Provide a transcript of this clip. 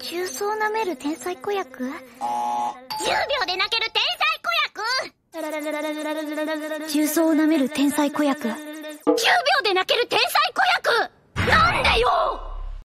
急須舐める天才子役 ?10 秒で泣ける天才子役重曹を舐める天才子役 !10 秒で泣ける天才